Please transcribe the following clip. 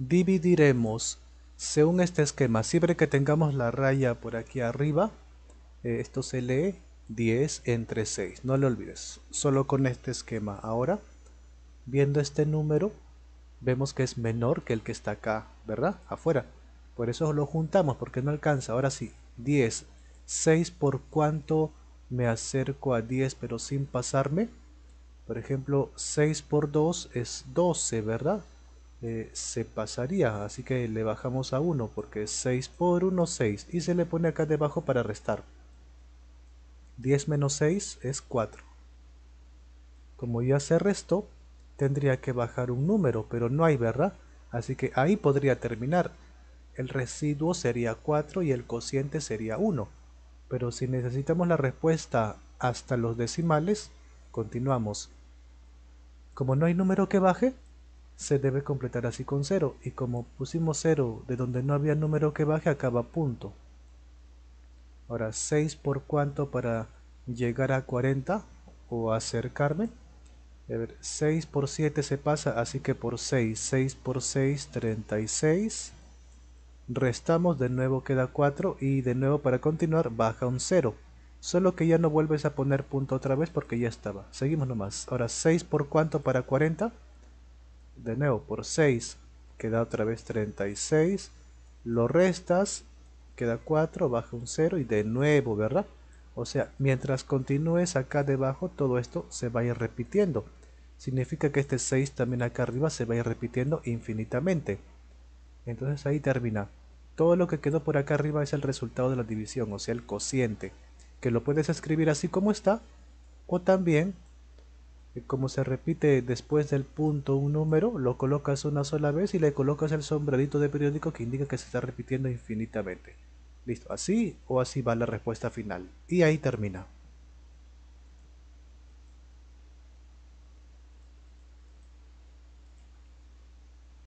dividiremos según este esquema, siempre que tengamos la raya por aquí arriba, eh, esto se lee 10 entre 6, no lo olvides, solo con este esquema. Ahora, viendo este número, vemos que es menor que el que está acá, ¿verdad? Afuera. Por eso lo juntamos, porque no alcanza. Ahora sí, 10. 6 por cuánto me acerco a 10, pero sin pasarme. Por ejemplo, 6 por 2 es 12, ¿verdad? Eh, se pasaría, así que le bajamos a 1 porque 6 por 1 es 6 y se le pone acá debajo para restar. 10 menos 6 es 4. Como ya se restó, tendría que bajar un número, pero no hay verdad, así que ahí podría terminar. El residuo sería 4 y el cociente sería 1. Pero si necesitamos la respuesta hasta los decimales, continuamos. Como no hay número que baje, se debe completar así con 0 y como pusimos 0 de donde no había número que baje acaba punto ahora 6 por cuánto para llegar a 40 o acercarme a ver, 6 por 7 se pasa así que por 6 6 por 6 36 restamos de nuevo queda 4 y de nuevo para continuar baja un 0 solo que ya no vuelves a poner punto otra vez porque ya estaba seguimos nomás ahora 6 por cuánto para 40 de nuevo por 6, queda otra vez 36, lo restas, queda 4, baja un 0 y de nuevo, ¿verdad? O sea, mientras continúes acá debajo, todo esto se va repitiendo. Significa que este 6 también acá arriba se va repitiendo infinitamente. Entonces ahí termina. Todo lo que quedó por acá arriba es el resultado de la división, o sea, el cociente, que lo puedes escribir así como está, o también como se repite después del punto un número, lo colocas una sola vez y le colocas el sombrerito de periódico que indica que se está repitiendo infinitamente. Listo, así o así va la respuesta final. Y ahí termina.